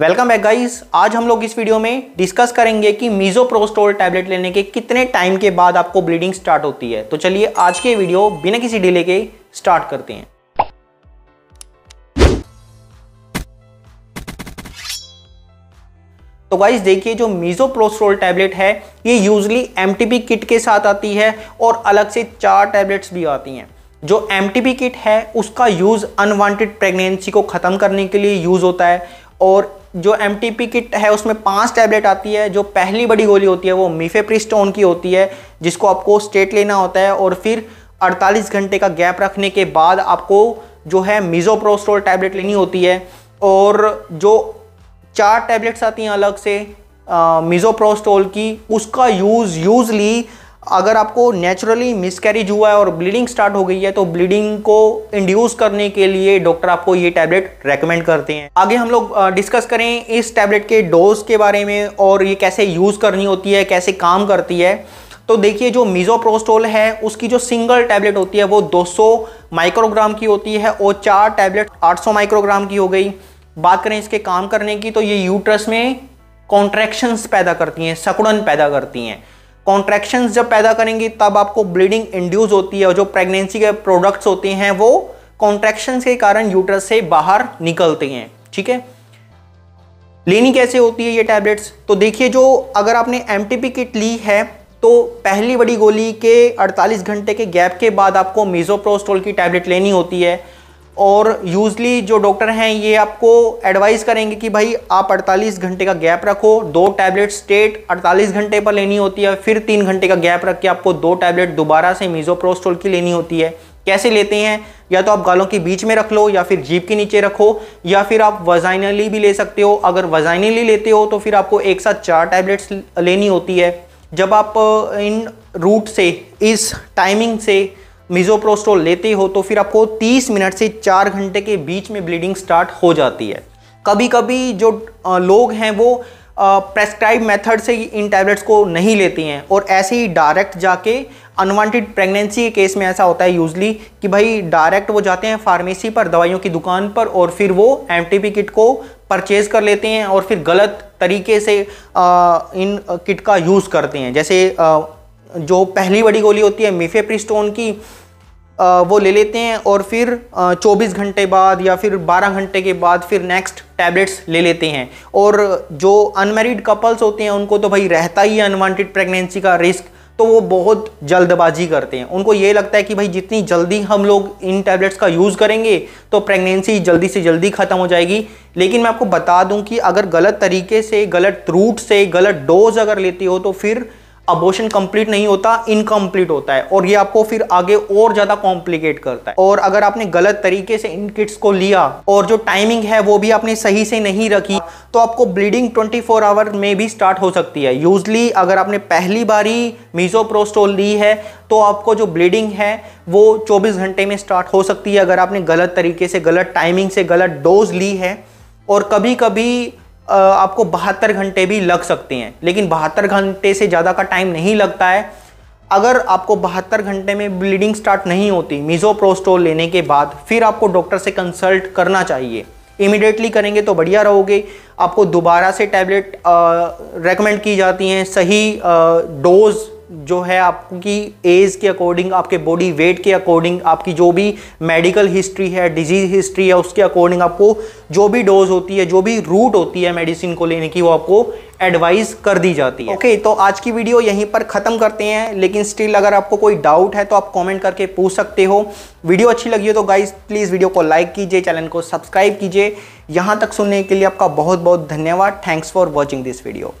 welcome back guys आज हम लोग इस वीडियो में डिस्कस करेंगे कि मीजोप्रोस्टोल टैबलेट लेने के कितने टाइम के बाद आपको ब्लीडिंग स्टार्ट होती है तो चलिए आज के वीडियो बिना किसी डिले के स्टार्ट करते हैं तो गाइज देखिए जो मीजोप्रोस्टोल टैबलेट है ये यूजली एम किट के साथ आती है और अलग से चार टैबलेट्स भी आती हैं जो एम किट है उसका यूज़ अनवांटेड प्रेगनेंसी को ख़त्म करने के लिए यूज़ होता है और जो एम किट है उसमें पांच टैबलेट आती है जो पहली बड़ी गोली होती है वो मिफेप्रिस्टोन की होती है जिसको आपको स्टेट लेना होता है और फिर 48 घंटे का गैप रखने के बाद आपको जो है मिजोप्रोस्टोल टैबलेट लेनी होती है और जो चार टैबलेट्स आती हैं अलग से मिजोप्रोस्टोल की उसका यूज़ यूजली अगर आपको नेचुरली मिसकैरेज हुआ है और ब्लीडिंग स्टार्ट हो गई है तो ब्लीडिंग को इंड्यूस करने के लिए डॉक्टर आपको ये टैबलेट रेकमेंड करते हैं आगे हम लोग डिस्कस करें इस टैबलेट के डोज के बारे में और ये कैसे यूज़ करनी होती है कैसे काम करती है तो देखिए जो मिजोप्रोस्टोल है उसकी जो सिंगल टैबलेट होती है वो 200 माइक्रोग्राम की होती है और चार टैबलेट 800 माइक्रोग्राम की हो गई बात करें इसके काम करने की तो ये यूट्रस में कॉन्ट्रैक्शंस पैदा करती हैं सकुड़न पैदा करती हैं कॉन्ट्रेक्शन जब पैदा करेंगी तब आपको ब्लीडिंग इंड्यूस होती है और जो प्रेगनेंसी के प्रोडक्ट्स होते हैं वो कॉन्ट्रेक्शन के कारण यूटरस से बाहर निकलते हैं ठीक है लेनी कैसे होती है ये टैबलेट्स तो देखिए जो अगर आपने एम किट ली है तो पहली बड़ी गोली के 48 घंटे के गैप के बाद आपको मीजोप्रोस्टोल की टैबलेट लेनी होती है और यूजली जो डॉक्टर हैं ये आपको एडवाइस करेंगे कि भाई आप 48 घंटे का गैप रखो दो टैबलेट स्टेट 48 घंटे पर लेनी होती है फिर तीन घंटे का गैप रख के आपको दो टैबलेट दोबारा से मीजोप्रोस्टोल की लेनी होती है कैसे लेते हैं या तो आप गालों के बीच में रख लो या फिर जीप के नीचे रखो या फिर आप वजाइनली भी ले सकते हो अगर वजाइनली लेते हो तो फिर आपको एक साथ चार टैबलेट्स लेनी होती है जब आप इन रूट से इस टाइमिंग से मिजोप्रोस्टोल लेते हो तो फिर आपको 30 मिनट से 4 घंटे के बीच में ब्लीडिंग स्टार्ट हो जाती है कभी कभी जो लोग हैं वो प्रेस्क्राइब मेथड से इन टैबलेट्स को नहीं लेते हैं और ऐसे ही डायरेक्ट जाके अनवांटेड प्रेगनेंसी के केस में ऐसा होता है यूजली कि भाई डायरेक्ट वो जाते हैं फार्मेसी पर दवाइयों की दुकान पर और फिर वो एम किट को परचेज़ कर लेते हैं और फिर गलत तरीके से आ, इन किट का यूज़ करते हैं जैसे आ, जो पहली बड़ी गोली होती है मिफेप्रिस्टोन की वो ले लेते हैं और फिर 24 घंटे बाद या फिर 12 घंटे के बाद फिर नेक्स्ट टैबलेट्स ले लेते हैं और जो अनमेरिड कपल्स होते हैं उनको तो भाई रहता ही है अनवांटेड प्रेगनेंसी का रिस्क तो वो बहुत जल्दबाजी करते हैं उनको ये लगता है कि भाई जितनी जल्दी हम लोग इन टैबलेट्स का यूज़ करेंगे तो प्रेगनेंसी जल्दी से जल्दी ख़त्म हो जाएगी लेकिन मैं आपको बता दूँ कि अगर गलत तरीके से गलत रूट से गलत डोज अगर लेती हो तो फिर अबोशन कंप्लीट नहीं होता इनकम्प्लीट होता है और ये आपको फिर आगे और ज़्यादा कॉम्प्लिकेट करता है और अगर आपने गलत तरीके से इन किट्स को लिया और जो टाइमिंग है वो भी आपने सही से नहीं रखी तो आपको ब्लीडिंग 24 आवर में भी स्टार्ट हो सकती है यूजली अगर आपने पहली बारी मीजोप्रोस्टोल ली है तो आपको जो ब्लीडिंग है वो 24 घंटे में स्टार्ट हो सकती है अगर आपने गलत तरीके से गलत टाइमिंग से गलत डोज ली है और कभी कभी आपको बहत्तर घंटे भी लग सकते हैं लेकिन बहत्तर घंटे से ज़्यादा का टाइम नहीं लगता है अगर आपको बहत्तर घंटे में ब्लीडिंग स्टार्ट नहीं होती मिजोप्रोस्टोल लेने के बाद फिर आपको डॉक्टर से कंसल्ट करना चाहिए इमिडिएटली करेंगे तो बढ़िया रहोगे आपको दोबारा से टैबलेट रेकमेंड की जाती हैं सही डोज जो है आपकी एज के अकॉर्डिंग आपके बॉडी वेट के अकॉर्डिंग आपकी जो भी मेडिकल हिस्ट्री है डिजीज हिस्ट्री है उसके अकॉर्डिंग आपको जो भी डोज होती है जो भी रूट होती है मेडिसिन को लेने की वो आपको एडवाइस कर दी जाती है ओके okay, तो आज की वीडियो यहीं पर ख़त्म करते हैं लेकिन स्टिल अगर आपको कोई डाउट है तो आप कॉमेंट करके पूछ सकते हो वीडियो अच्छी लगी हो तो गाइज प्लीज़ वीडियो को लाइक कीजिए चैनल को सब्सक्राइब कीजिए यहाँ तक सुनने के लिए आपका बहुत बहुत धन्यवाद thanks for watching this video